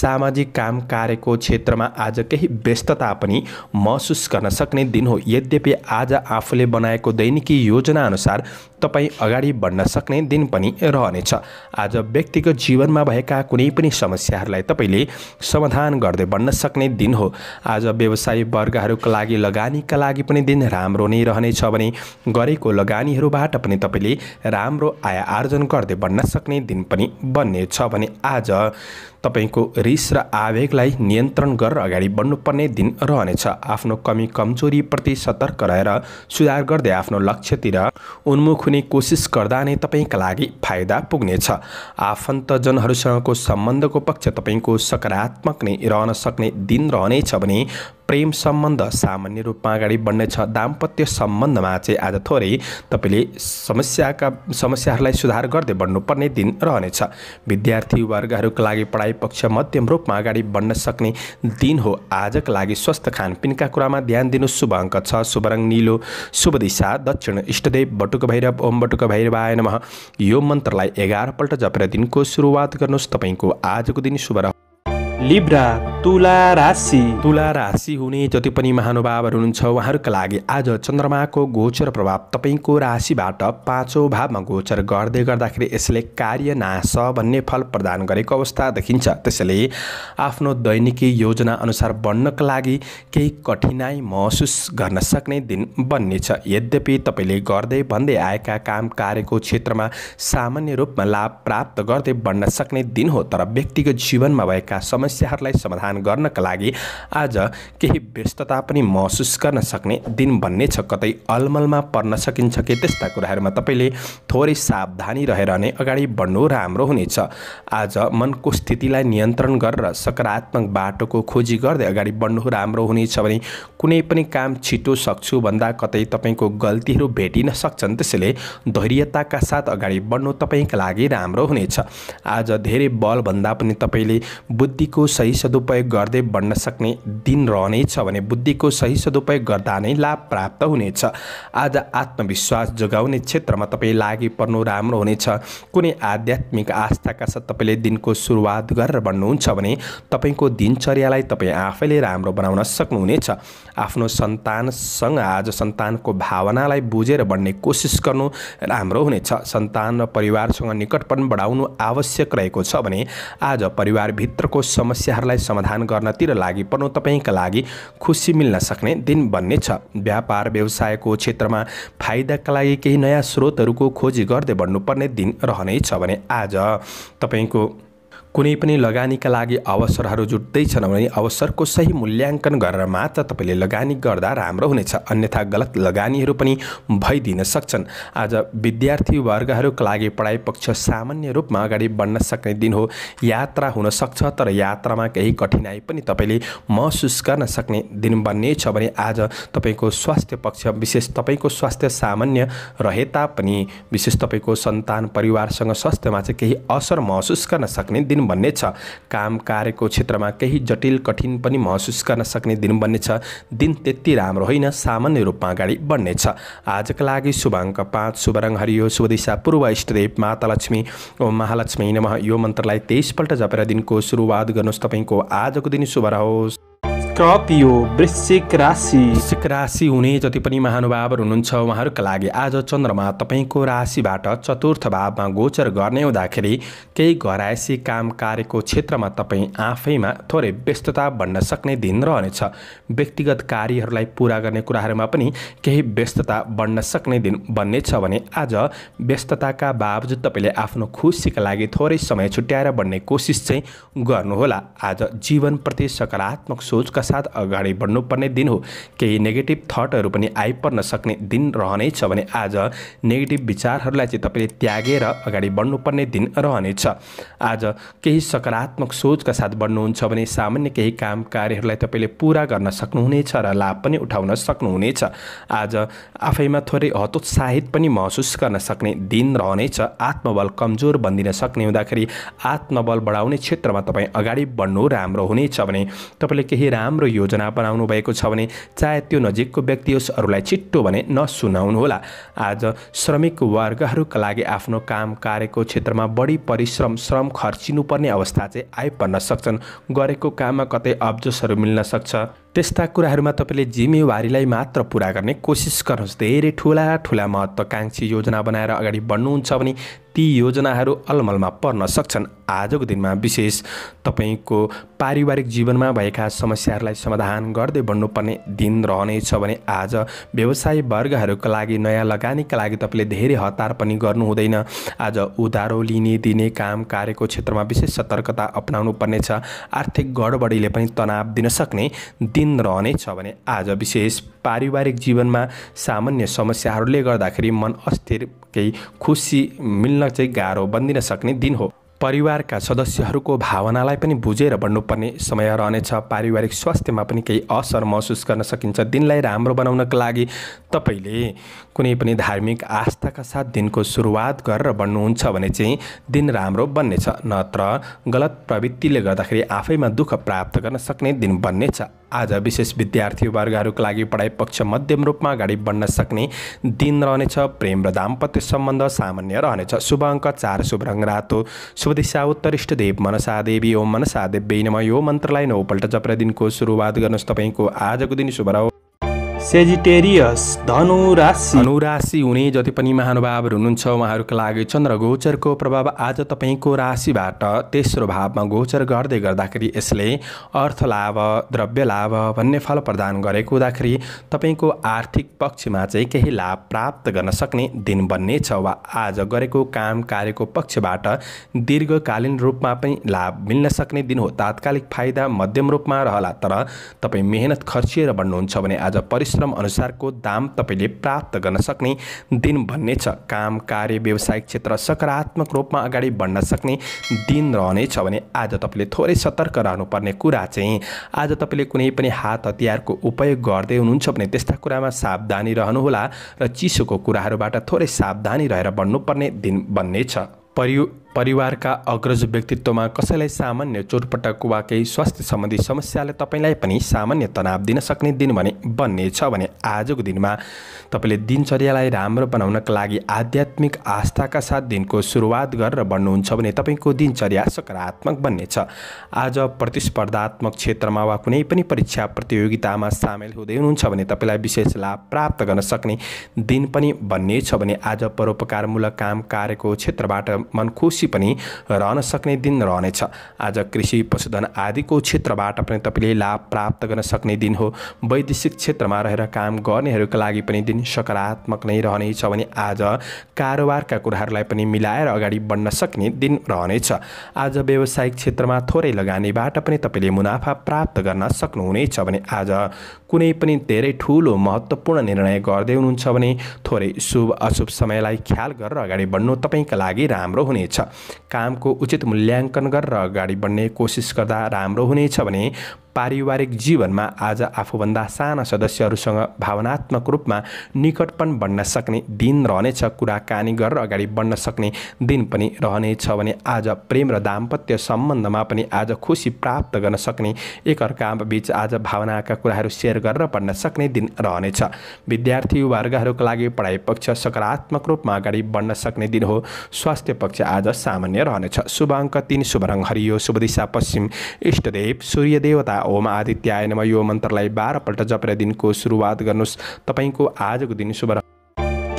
सामाजिक काम कार्यको क्षेत्रमा आज केही व्यस्तता पनि महसुस गर्न सक्ने दिन हो यद्यपि आज आफूले बनाएको दैनिक तकनिकी अनुसार तपाईँ अगाडि बढ्न सक्ने दिन पनि रहनेछ आज व्यक्तिगत जीवनमा भएका कुनै पनि समस्याहरूलाई तपाईँले समाधान गर्दै बढ्न सक्ने दिन हो आज व्यवसाय वर्गहरूका लागि लगानीका लागि पनि दिन राम्रो नै रहनेछ भने गरेको लगानीहरूबाट पनि तपाईँले राम्रो आय आर्जन गर्दै बढ्न सक्ने दिन पनि बन्नेछ भने आज तपाईँको रिस र आवेगलाई नियन्त्रण गरेर अगाडि बढ्नुपर्ने दिन रहनेछ आफ्नो कमी कमजोरीप्रति सतर्क रहेर सुधार गर्दै आफ्नो लक्ष्यतिर उन्मुख हुने कोसिस गर्दा नै तपाईँका लागि फाइदा पुग्नेछ आफन्तजनहरूसँगको सम्बन्धको पक्ष तपाईँको सकारात्मक नै रहन सक्ने दिन रहनेछ भने प्रेम सम्बन्ध सामान्य रूपमा अगाडि बढ्नेछ दाम्पत्य सम्बन्धमा चाहिँ आज थोरै तपाईँले समस्याका समस्याहरूलाई सुधार गर्दै बढ्नुपर्ने दिन रहनेछ विद्यार्थी वर्गहरूका लागि पढाइ पक्ष मध्यम रूपमा अगाडि बढ्न सक्ने दिन हो आजको लागि स्वस्थ खानपिनका कुरामा ध्यान दिनु शुभ अङ्क छ शुभ रङ निलो शुभ दिशा दक्षिण इष्टदेव बटुक भैरव ओम बटुक भैरवाय नमः यो मन्त्रलाई एघारपल्ट जपेर दिनको सुरुवात गर्नुहोस् तपाईँको आजको दिन शुभ रह लिब्रा तुला राशि तुला राशि हुने जति पनि महानुभावहरू हुनुहुन्छ उहाँहरूका लागि आज चन्द्रमाको गोचर प्रभाव तपाईँको राशिबाट पाँचौँ भावमा गोचर गर्दै गर्दाखेरि यसले कार्य नाश भन्ने फल प्रदान गरेको अवस्था देखिन्छ त्यसैले आफ्नो दैनिकी योजना अनुसार बढ्नका लागि केही कठिनाई महसुस गर्न सक्ने दिन बन्नेछ यद्यपि तपाईँले गर्दै भन्दै आएका काम कार्यको क्षेत्रमा सामान्य रूपमा लाभ प्राप्त गर्दै बढ्न सक्ने दिन हो तर व्यक्तिगत जीवनमा भएका समस्या समस्याहरूलाई समाधान गर्नका लागि आज केही व्यस्तता पनि महसुस गर्न सक्ने दिन भन्ने छ कतै अलमलमा पर्न सकिन्छ कि त्यस्ता कुराहरूमा तपाईँले थोरै सावधानी रहेर नै अगाडि बढ्नु राम्रो हुनेछ आज मनको स्थितिलाई नियन्त्रण गरेर सकारात्मक बाटोको खोजी गर्दै अगाडि बढ्नु राम्रो हुनेछ भने कुनै पनि काम छिटो सक्छु भन्दा कतै तपाईँको गल्तीहरू भेटिन सक्छन् त्यसैले धैर्यताका साथ अगाडि बढ्नु तपाईँका लागि राम्रो हुनेछ आज धेरै बलभन्दा पनि तपाईँले बुद्धिको बुद्धिको सही सदुपयोग गर्दै बढ्न सक्ने दिन रहनेछ भने बुद्धिको सही सदुपयोग गर्दा नै लाभ प्राप्त हुनेछ आज आत्मविश्वास जोगाउने क्षेत्रमा तपाईँ लागि पर्नु राम्रो हुनेछ कुनै आध्यात्मिक आस्थाका साथ तपाईँले दिनको सुरुवात गरेर भन्नुहुन्छ भने तपाईँको दिनचर्यालाई तपाईँ आफैले राम्रो बनाउन सक्नुहुनेछ आफ्नो सन्तानसँग आज सन्तानको भावनालाई बुझेर बढ्ने कोसिस गर्नु राम्रो हुनेछ सन्तान र परिवारसँग निकटपन बढाउनु आवश्यक रहेको छ भने आज परिवारभित्रको सम समस्याहरूलाई समाधान गर्नतिर लागि पर्नु तपाईँका लागि खुसी मिल्न सक्ने दिन छ व्यापार व्यवसायको क्षेत्रमा फाइदाका लागि केही नयाँ स्रोतहरूको खोजी गर्दै बढ्नुपर्ने दिन रहनेछ भने आज तपाईँको कुनै पनि लगानीका लागि अवसरहरू जुट्दैछन् भने अवसरको सही मूल्याङ्कन गरेर मात्र तपाईँले लगानी गर्दा राम्रो हुनेछ अन्यथा गलत लगानीहरू पनि भइदिन सक्छन् आज विद्यार्थी वर्गहरूका लागि पढाइ पक्ष सामान्य रूपमा अगाडि बढ्न सक्ने दिन हो यात्रा हुन सक्छ तर यात्रामा केही कठिनाई पनि तपाईँले महसुस गर्न सक्ने दिन बन्नेछ भने आज तपाईँको स्वास्थ्य पक्ष विशेष तपाईँको स्वास्थ्य सामान्य रहे तापनि विशेष तपाईँको सन्तान परिवारसँग स्वास्थ्यमा चाहिँ केही असर महसुस गर्न सक्ने दिन दिन भन्ने छ काम कार्यको क्षेत्रमा केही जटिल कठिन पनि महसुस गर्न सक्ने दिन बन्नेछ दिन त्यति राम्रो होइन सामान्य रूपमा अगाडि बढ्नेछ आजका लागि शुभ शुभाङ्क पाँच शुभ रङ हरियो शुभ दिशा पूर्व इष्टदेव माता लक्ष्मी ओम महालक्ष्मी नमः यो मन्त्रलाई तेइसपल्ट जपेर दिनको सुरुवात गर्नुहोस् तपाईँको आजको दिन शुभ रहोस् स्कर्पियो वृश्चिक राशि वृश्चिक राशि हुने जति पनि महानुभावहरू हुनुहुन्छ उहाँहरूका लागि आज चन्द्रमा तपाईँको राशिबाट चतुर्थ भावमा गोचर गर्ने हुँदाखेरि केही घरायसी काम कार्यको क्षेत्रमा तपाईँ आफैमा थोरै व्यस्तता बन्न सक्ने दिन रहनेछ व्यक्तिगत कार्यहरूलाई पुरा गर्ने कुराहरूमा पनि केही व्यस्तता बढ्न सक्ने दिन बन्नेछ भने आज व्यस्तताका बावजुद तपाईँले आफ्नो खुसीका लागि थोरै समय छुट्याएर बन्ने कोसिस चाहिँ गर्नुहोला आज जीवनप्रति सकारात्मक सोचका साथ अगाडि बढ्नुपर्ने दिन हो केही नेगेटिभ थटहरू पनि आइपर्न सक्ने दिन रहनेछ भने आज नेगेटिभ विचारहरूलाई चाहिँ तपाईँले त्यागेर अगाडि बढ्नुपर्ने दिन रहनेछ आज केही सकारात्मक सोचका साथ बढ्नुहुन्छ भने सामान्य केही काम कार्यहरूलाई तपाईँले पुरा गर्न सक्नुहुनेछ र लाभ पनि उठाउन सक्नुहुनेछ आज आफैमा थोरै हतोत्साहित पनि महसुस गर्न सक्ने दिन रहनेछ आत्मबल कमजोर बनिदिन सक्ने हुँदाखेरि आत्मबल बढाउने क्षेत्रमा तपाईँ अगाडि बढ्नु राम्रो हुनेछ भने तपाईँले केही राम्रो राम्रो योजना बनाउनु भएको छ भने चाहे त्यो नजिकको व्यक्ति होस् अरूलाई छिट्टो भने नसुनाउनुहोला आज श्रमिक वर्गहरूका लागि आफ्नो काम कार्यको क्षेत्रमा बढी परिश्रम श्रम खर्चिनुपर्ने अवस्था चाहिँ आइपर्न सक्छन् गरेको काममा कतै अब्जसहरू मिल्न सक्छ त्यस्ता कुराहरूमा तपाईँले जिम्मेवारीलाई मात्र पुरा गर्ने कोसिस गर्नुहोस् धेरै ठुला ठुला महत्त्वकाङ्क्षी योजना बनाएर अगाडि बढ्नुहुन्छ भने ती योजनाहरू अलमलमा पर्न सक्छन् आजको दिनमा विशेष तपाईँको पारिवारिक जीवनमा भएका समस्याहरूलाई समाधान गर्दै बढ्नुपर्ने दिन रहनेछ भने आज व्यवसाय वर्गहरूको लागि नयाँ लगानीका लागि तपाईँले धेरै हतार पनि गर्नु हुँदैन आज उधारो लिने दिने काम कार्यको क्षेत्रमा विशेष सतर्कता अप्नाउनु पर्नेछ आर्थिक गडबडीले पनि तनाव दिन सक्ने दिन रहनेछ भने आज विशेष पारिवारिक जीवनमा सामान्य समस्याहरूले गर्दाखेरि मन अस्थिर केही खुसी मिल्न चाहिँ गाह्रो बनिदिन सक्ने दिन हो परिवारका सदस्यहरूको भावनालाई पनि बुझेर बढ्नुपर्ने समय रहनेछ पारिवारिक स्वास्थ्यमा पनि केही असर महसुस गर्न सकिन्छ दिनलाई राम्रो बनाउनका लागि तपाईँले कुनै पनि धार्मिक आस्थाका साथ दिनको सुरुवात गरेर बन्नुहुन्छ भने चाहिँ दिन राम्रो बन्नेछ नत्र गलत प्रवृत्तिले गर्दाखेरि आफैमा दुःख प्राप्त गर्न सक्ने दिन बन्नेछ आज विशेष विद्यार्थी लागि पढाइ पक्ष मध्यम रूपमा अगाडि बढ्न सक्ने दिन रहनेछ प्रेम र दाम्पत्य सम्बन्ध सामान्य रहनेछ शुभ अङ्क चार शुभ रङ रातो शुभ दिशा उत्तरिष्ट देव मनसा देवी ओम मनसा देवी नम यो मन्त्रलाई नौपल्ट जप्र दिनको सुरुवात गर्नुहोस् तपाईँको आजको दिन शुभ रहो सेजिटेरियस धनु राशि धनु राशि हुने जति पनि महानुभावहरू हुनुहुन्छ उहाँहरूको लागि चन्द्र गोचरको प्रभाव आज तपाईँको राशिबाट तेस्रो भावमा गोचर गर्दै गर्दाखेरि यसले अर्थ लाभ द्रव्य लाभ भन्ने फल प्रदान गरेको हुँदाखेरि तपाईँको आर्थिक पक्षमा चाहिँ केही लाभ प्राप्त गर्न सक्ने दिन बन्नेछ वा आज गरेको काम कार्यको पक्षबाट दीर्घकालीन रूपमा पनि लाभ मिल्न सक्ने दिन हो तात्कालिक फाइदा मध्यम रूपमा रहला तर तपाईँ मेहनत खर्चिएर बढ्नुहुन्छ भने आज परिस परिश्रम अनुसारको दाम तपाईँले प्राप्त गर्न सक्ने दिन भन्ने छ काम कार्य व्यवसायिक क्षेत्र सकारात्मक रूपमा अगाडि बढ्न सक्ने दिन रहनेछ भने आज तपाईँले थोरै सतर्क रहनुपर्ने कुरा चाहिँ आज तपाईँले कुनै पनि हात हतियारको उपयोग गर्दै हुनुहुन्छ भने त्यस्ता कुरामा सावधानी रहनुहोला र चिसोको कुराहरूबाट थोरै सावधानी रहेर बढ्नुपर्ने दिन बन्नेछ परियो परिवारका अग्रज व्यक्तित्वमा कसैलाई सामान्य चोटपटक वा केही स्वास्थ्य सम्बन्धी समस्याले तपाईँलाई पनि सामान्य तनाव दिन सक्ने दिन भने छ भने आजको दिनमा तपाईँले दिनचर्यालाई राम्रो बनाउनका लागि आध्यात्मिक आस्थाका साथ दिनको सुरुवात गरेर बन्नुहुन्छ भने तपाईँको दिनचर्या सकारात्मक बन्नेछ आज प्रतिस्पर्धात्मक क्षेत्रमा वा कुनै पनि परीक्षा प्रतियोगितामा सामेल हुँदै हुनुहुन्छ भने तपाईँलाई विशेष लाभ प्राप्त गर्न सक्ने दिन पनि छ भने आज परोपकारमूलक काम कार्यको क्षेत्रबाट मन कृषि पनि रहन सक्ने दिन रहनेछ आज कृषि पशुधन आदिको क्षेत्रबाट पनि तपाईँले लाभ प्राप्त गर्न सक्ने दिन हो वैदेशिक क्षेत्रमा रहेर काम गर्नेहरूका लागि पनि दिन सकारात्मक नै रहनेछ भने आज कारोबारका कुराहरूलाई पनि मिलाएर अगाडि बढ्न सक्ने दिन रहनेछ आज व्यावसायिक क्षेत्रमा थोरै लगानीबाट पनि तपाईँले मुनाफा प्राप्त गर्न सक्नुहुनेछ भने आज कुनै पनि धेरै ठुलो महत्त्वपूर्ण निर्णय गर्दै हुनुहुन्छ भने थोरै शुभ अशुभ समयलाई ख्याल गरेर अगाडि बढ्नु तपाईँका लागि राम्रो हुनेछ कामको उचित मूल्याङ्कन गरेर अगाडि बढ्ने कोसिस गर्दा राम्रो हुनेछ भने पारिवारिक जीवनमा आज आफूभन्दा साना सदस्यहरूसँग भावनात्मक रूपमा निकटपन बन्न सक्ने दिन रहनेछ कुराकानी गरेर अगाडि बढ्न सक्ने दिन पनि रहनेछ भने आज प्रेम र दाम्पत्य सम्बन्धमा पनि आज खुसी प्राप्त गर्न सक्ने एकअर्का बिच आज भावनाका कुराहरू सेयर गरेर पढ्न सक्ने दिन रहनेछ विद्यार्थी वर्गहरूको लागि पढाइ पक्ष सकारात्मक रूपमा अगाडि बढ्न सक्ने दिन हो स्वास्थ्य पक्ष आज सामान्य रहनेछ शुभ अङ्क तिन शुभ रङ हरियो शुभ दिशा पश्चिम इष्टदेव सूर्य देवता ओम आदित्याय आयनमा यो मन्त्रलाई बाह्रपल्ट जपेर दिनको सुरुवात गर्नुहोस् तपाईँको आजको दिन शुभ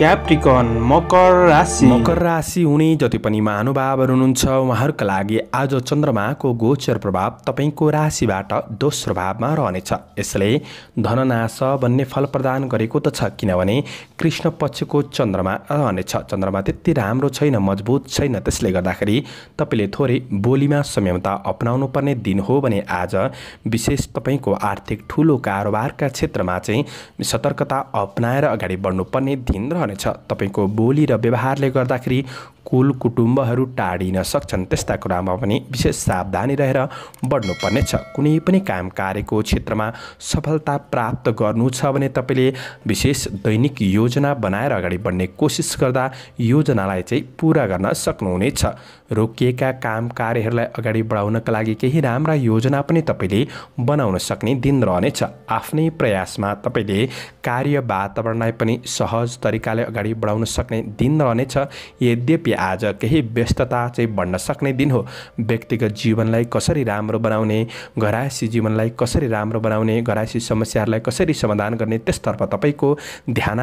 क्याप्टिकन मकर राशि मकर राशि हुने जति पनि महानुभावहरू हुनुहुन्छ उहाँहरूका लागि आज चन्द्रमाको गोचर प्रभाव तपाईँको राशिबाट दोस्रो भावमा रहनेछ यसले धननाश भन्ने फल प्रदान गरेको त छ किनभने कृष्ण पक्षको चन्द्रमा रहनेछ चन्द्रमा त्यति राम्रो छैन मजबुत छैन त्यसले गर्दाखेरि तपाईँले थोरै बोलीमा संयमता अप्नाउनु पर्ने दिन हो भने आज विशेष तपाईँको आर्थिक ठुलो कारोबारका क्षेत्रमा चाहिँ सतर्कता अप्नाएर अगाडि बढ्नुपर्ने दिन रहने पर्नेछ तपाईँको बोली र व्यवहारले गर्दाखेरि कुल कुटुम्बहरू टाढिन सक्छन् त्यस्ता कुरामा पनि विशेष सावधानी रहेर बढ्नुपर्नेछ कुनै पनि काम कार्यको क्षेत्रमा सफलता प्राप्त गर्नु छ भने तपाईँले विशेष दैनिक योजना बनाएर अगाडि बढ्ने कोसिस गर्दा योजनालाई चाहिँ पुरा गर्न सक्नुहुनेछ रोकिएका काम कार्यहरूलाई अगाडि बढाउनका लागि केही राम्रा योजना पनि तपाईँले बनाउन सक्ने दिन रहनेछ आफ्नै प्रयासमा तपाईँले कार्य वातावरणलाई पनि सहज तरिकाले अगाडि बढाउन सक्ने दिन रहनेछ यद्यपि यद्यपि आज केही व्यस्तता चाहिँ बढ्न सक्ने दिन हो व्यक्तिगत जीवनलाई कसरी राम्रो बनाउने घरायसी जीवनलाई कसरी राम्रो बनाउने घरायसी समस्याहरूलाई कसरी समाधान गर्ने त्यसतर्फ तपाईँको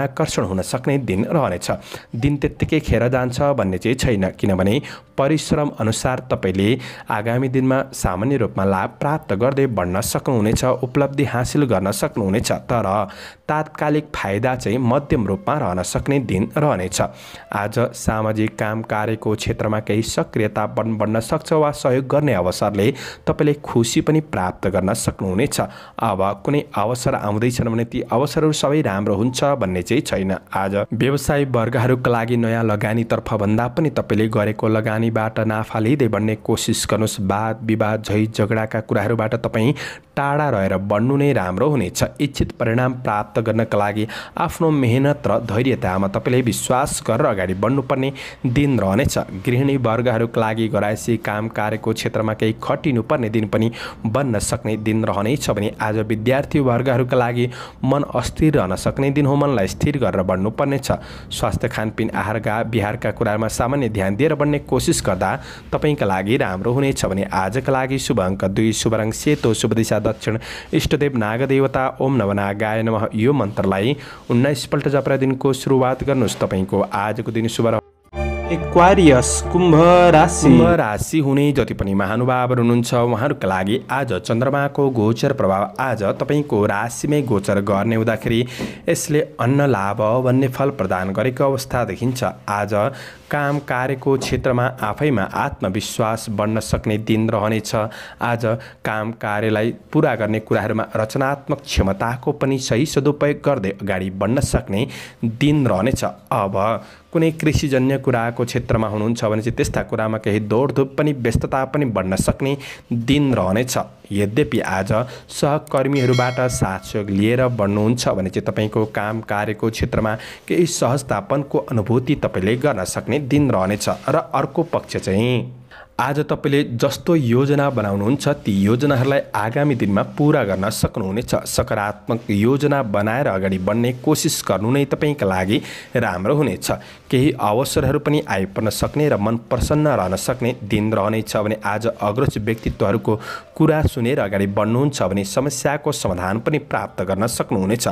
आकर्षण हुन सक्ने दिन रहनेछ दिन त्यत्तिकै खेर जान्छ भन्ने चाहिँ छैन किनभने परिश्रम अनुसार तपाईँले आगामी दिनमा सामान्य रूपमा लाभ प्राप्त गर्दै बढ्न सक्नुहुनेछ उपलब्धि हासिल गर्न सक्नुहुनेछ तर तात्कालिक फाइदा चाहिँ मध्यम रूपमा रहन सक्ने दिन रहनेछ आज सामाजिक काम कार्यको क्षेत्रमा केही सक्रियता बन बन्न सक्छ वा सहयोग गर्ने अवसरले तपाईँले खुसी पनि प्राप्त गर्न सक्नुहुनेछ अब कुनै अवसर आउँदैछन् भने ती अवसरहरू सबै राम्रो हुन्छ भन्ने चाहिँ छैन आज व्यवसाय वर्गहरूका लागि नयाँ लगानीतर्फ भन्दा पनि तपाईँले गरेको लगानीबाट नाफा लिँदै बढ्ने कोसिस गर्नुहोस् वाद विवाद झै झगडाका कुराहरूबाट तपाईँ टाढा रहेर बढ्नु नै राम्रो हुनेछ इच्छित परिणाम प्राप्त प्राप्त गर्नका लागि आफ्नो मेहनत र धैर्यतामा तपाईँले विश्वास गरेर अगाडि बढ्नुपर्ने दिन रहनेछ गृहिणी वर्गहरूका लागि गराएसी काम कार्यको क्षेत्रमा केही खटिनुपर्ने दिन पनि बन्न सक्ने दिन रहनेछ भने आज विद्यार्थी वर्गहरूका लागि मन अस्थिर रहन सक्ने दिन हो मनलाई स्थिर गरेर बढ्नुपर्नेछ स्वास्थ्य खानपिन आहारका बिहारका कुरामा सामान्य ध्यान दिएर बढ्ने कोसिस गर्दा तपाईँका लागि राम्रो हुनेछ भने आजका लागि शुभ अङ्क दुई शुभ रङ सेतो शुभ दिशा दक्षिण इष्टदेव नागदेवता ओम नवना गाय यो मन्त्रलाई उन्नाइसपल्ट जाप्रा दिनको सुरुवात गर्नुहोस् तपाईँको आजको दिन शुभ एक्वारियस कुम्भ राशि कुम्भ राशि हुने जति पनि महानुभावहरू हुनुहुन्छ उहाँहरूका लागि आज चन्द्रमाको गोचर प्रभाव आज तपाईँको राशिमै गोचर गर्ने हुँदाखेरि यसले अन्न लाभ भन्ने फल प्रदान गरेको अवस्था देखिन्छ आज काम कार्यको क्षेत्रमा आफैमा आत्मविश्वास बढ्न सक्ने दिन रहनेछ आज काम कार्यलाई पुरा गर्ने कुराहरूमा रचनात्मक क्षमताको पनि सही सदुपयोग गर्दै अगाडि बढ्न सक्ने दिन रहनेछ अब कुनै कृषिजन्य कुराको क्षेत्रमा हुनुहुन्छ भने चाहिँ त्यस्ता कुरामा केही दौडधुप पनि व्यस्तता पनि बढ्न सक्ने दिन रहनेछ यद्यपि आज सहकर्मीहरूबाट साथ सहयोग लिएर बढ्नुहुन्छ भने चाहिँ तपाईँको काम कार्यको क्षेत्रमा केही सहस्थापनको अनुभूति तपाईँले गर्न सक्ने दिन रहनेछ र अर्को पक्ष चाहिँ आज तपाईँले जस्तो योजना बनाउनुहुन्छ ती योजनाहरूलाई आगामी दिनमा पुरा गर्न सक्नुहुनेछ सकारात्मक योजना बनाएर अगाडि बढ्ने कोसिस गर्नु नै तपाईँका लागि राम्रो हुनेछ केही अवसरहरू पनि आइपर्न सक्ने र मन प्रसन्न रहन सक्ने दिन रहनेछ भने आज अग्रज व्यक्तित्वहरूको कुरा सुनेर अगाडि बढ्नुहुन्छ भने समस्याको समाधान पनि प्राप्त गर्न सक्नुहुनेछ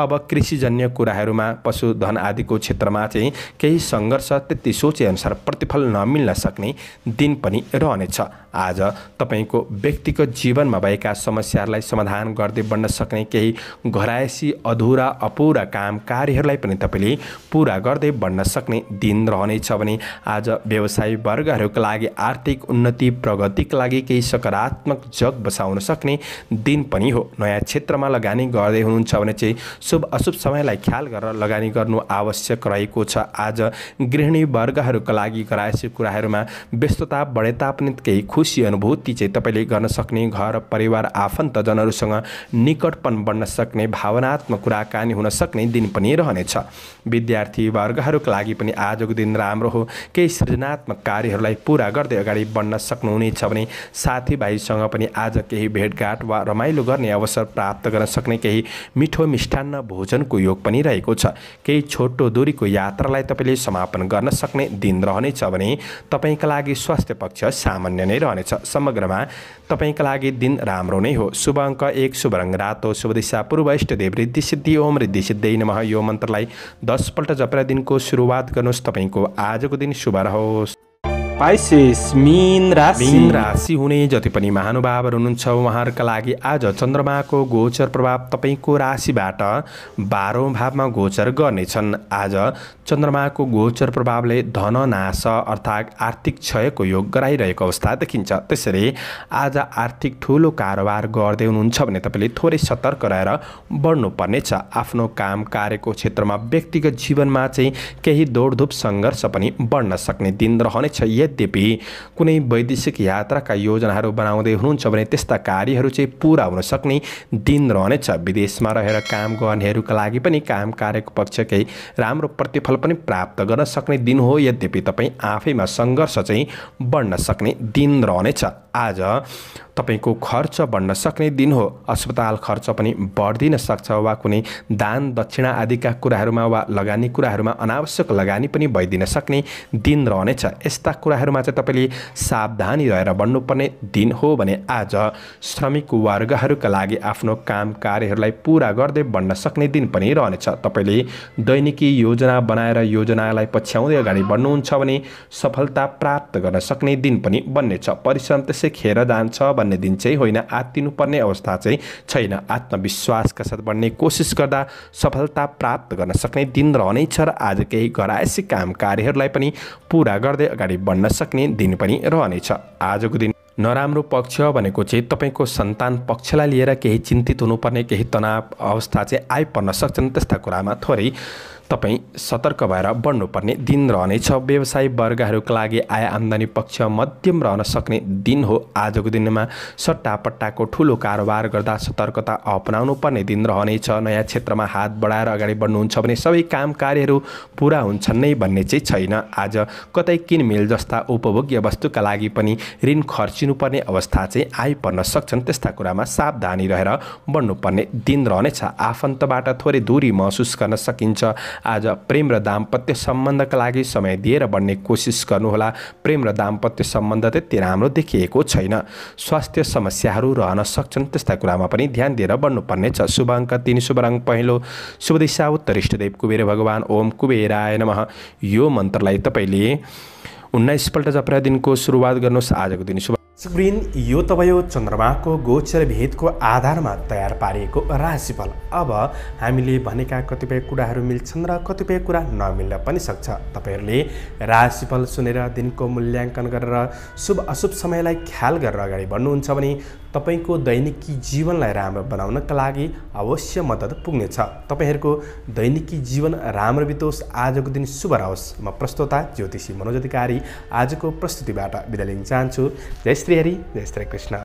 अब कृषिजन्य कुराहरूमा पशुधन आदिको क्षेत्रमा चाहिँ केही सङ्घर्ष त्यति सोचेअनुसार प्रतिफल नमिल्न सक्ने दिन पनि रहनेछ आज तपाईँको व्यक्तिगत जीवनमा भएका समस्याहरूलाई समाधान गर्दै बन्न सक्ने केही घरायसी अधुरा अपुरा काम कार्यहरूलाई पनि तपाईँले पुरा गर्दै बन्न सक्ने दिन रहनेछ भने आज व्यवसाय वर्गहरूका लागि आर्थिक उन्नति प्रगतिका लागि केही सकारात्मक जग बसाउन सक्ने दिन पनि हो नयाँ क्षेत्रमा लगानी गर्दै हुनुहुन्छ भने चाहिँ शुभ अशुभ समयलाई ख्याल गरेर लगानी गर्नु आवश्यक रहेको छ आज गृहिणी वर्गहरूका लागि गराएसी कुराहरूमा व्यस्तता बढे तापनि केही खुसी अनुभूति चाहिँ तपाईँले गर्न सक्ने घर परिवार आफन्तजनहरूसँग निकटपन बढ्न सक्ने भावनात्मक कुराकानी हुन सक्ने दिन पनि रहनेछ विद्यार्थी वर्गहरूको लागि पनि आजको दिन राम्रो हो केही सृजनात्मक कार्यहरूलाई पुरा गर्दै अगाडि बढ्न सक्नुहुनेछ भने साथीभाइसँग पनि आज केही भेटघाट वा रमाइलो गर्ने अवसर प्राप्त गर्न सक्ने केही मिठो मिष्ठान्न भोजनको योग पनि रहेको छ केही छोटो दूरीको यात्रालाई तपाईँले समापन गर्न सक्ने दिन रहनेछ भने तपाईँका लागि स्वास्थ्य पक्ष सामान्य नै रहने रहनेछ समग्रमा तपाईँका लागि दिन राम्रो नै हो शुभ अङ्क एक शुभ रङ रातो शुभ दिशा पूर्व इष्टदेव वृद्धि सिद्धि ओम रिद्धि सिद्धि नमः यो मन्त्रलाई दसपल्ट जपेर दिनको सुरुवात गर्नुहोस् तपाईँको आजको दिन शुभ रहोस् पाइसेस मिन राशि मिन हुने जति पनि महानुभावहरू हुनुहुन्छ उहाँहरूका लागि आज चन्द्रमाको गोचर प्रभाव तपाईँको राशिबाट बाह्रौँ भावमा गोचर गर्नेछन् आज चन्द्रमाको गोचर प्रभावले धननाश अर्थात् आर्थिक क्षयको योग गराइरहेको अवस्था देखिन्छ त्यसरी आज आर्थिक ठुलो कारोबार गर्दै हुनुहुन्छ भने तपाईँले थोरै सतर्क रहेर बढ्नुपर्नेछ आफ्नो काम कार्यको क्षेत्रमा व्यक्तिगत जीवनमा चाहिँ केही दौडधुप सङ्घर्ष पनि बढ्न सक्ने दिन रहनेछ यद्यपि कुनै वैदेशिक यात्राका योजनाहरू बनाउँदै हुनुहुन्छ भने त्यस्ता कार्यहरू चाहिँ पुरा हुन सक्ने दिन रहनेछ विदेशमा रहेर काम गर्नेहरूका लागि पनि काम कार्यको पक्षकै राम्रो प्रतिफल पनि प्राप्त गर्न सक्ने दिन हो यद्यपि तपाईँ आफैमा सङ्घर्ष चाहिँ बढ्न सक्ने दिन रहनेछ आज तपाईँको खर्च बढ्न सक्ने दिन हो अस्पताल खर्च पनि बढ्दिन सक्छ वा कुनै दान दक्षिणा आदिका कुराहरूमा वा लगानी कुराहरूमा अनावश्यक लगानी पनि भइदिन सक्ने दिन रहनेछ यस्ता कुराहरूमा चाहिँ तपाईँले सावधानी रहेर बढ्नुपर्ने दिन हो भने आज श्रमिक वर्गहरूका लागि आफ्नो काम कार्यहरूलाई पुरा गर्दै बढ्न सक्ने दिन पनि रहनेछ तपाईँले दैनिकी योजना बनाएर योजनालाई पछ्याउँदै अगाडि बढ्नुहुन्छ भने सफलता प्राप्त गर्न सक्ने दिन पनि बन्नेछ परिश्रम त्यसै खेर जान्छ पर्ने दिन चाहिँ होइन आत्तिनुपर्ने अवस्था चाहिँ छैन आत्मविश्वासका साथ बढ्ने कोसिस गर्दा सफलता प्राप्त गर्न सक्ने दिन रहनै छ र आज केही घरायसी काम कार्यहरूलाई पनि पुरा गर्दै अगाडि बढ्न सक्ने दिन पनि रहनेछ आजको दिन नराम्रो पक्ष भनेको चाहिँ तपाईँको सन्तान पक्षलाई लिएर केही चिन्तित हुनुपर्ने केही तनाव अवस्था चाहिँ आइपर्न सक्छन् त्यस्ता कुरामा थोरै तपाईँ सतर्क भएर बढ्नुपर्ने दिन रहनेछ व्यवसाय वर्गहरूका लागि आय आम्दानी पक्ष मध्यम रहन सक्ने दिन हो आजको दिनमा सट्टापट्टाको ठुलो कारोबार गर्दा सतर्कता अपनाउनु पर्ने दिन रहनेछ नयाँ क्षेत्रमा हात बढाएर अगाडि बढ्नुहुन्छ भने सबै काम कार्यहरू पुरा हुन्छन् नै भन्ने चाहिँ छैन आज कतै किनमेल जस्ता उपभोग्य वस्तुका लागि पनि ऋण खर्चिनुपर्ने अवस्था चाहिँ आइपर्न सक्छन् त्यस्ता कुरामा सावधानी रहेर बढ्नुपर्ने दिन रहनेछ आफन्तबाट थोरै दूरी महसुस गर्न सकिन्छ आज प्रेम र दाम्पत्य सम्बन्धका लागि समय दिएर बन्ने कोसिस गर्नुहोला प्रेम र दाम्पत्य सम्बन्ध त्यति राम्रो देखिएको छैन स्वास्थ्य समस्याहरू रहन सक्छन् त्यस्ता कुरामा पनि ध्यान दिएर बढ्नुपर्नेछ शुभ अङ्क तिन शुभ रङ पहिलो शुभ दिशा उत्तर इष्टदेव कुबेर भगवान् ओम कुबेराय नमः यो मन्त्रलाई तपाईँले उन्नाइसपल्ट जपरा दिनको सुरुवात गर्नुहोस् आजको दिन शुभ सुब्रिन यो त भयो चन्द्रमाको गोचर भेदको आधारमा तयार पारिएको राशिफल अब हामीले भनेका कतिपय कुराहरू मिल्छन् र कतिपय कुरा नमिल्न पनि सक्छ तपाईँहरूले राशिफल सुनेर दिनको मूल्याङ्कन गरेर शुभ अशुभ समयलाई ख्याल गरेर अगाडि बढ्नुहुन्छ भने तपाईँको दैनिकी जीवनलाई राम्रो बनाउनका लागि अवश्य मद्दत पुग्नेछ तपाईँहरूको दैनिकी जीवन राम्रो बितोस् आजको दिन शुभ रहोस् म प्रस्तोता ज्योतिषी मनोज अधिकारी आजको प्रस्तुतिबाट बिदा लिन चाहन्छु जय श्री हरि जय श्री कृष्ण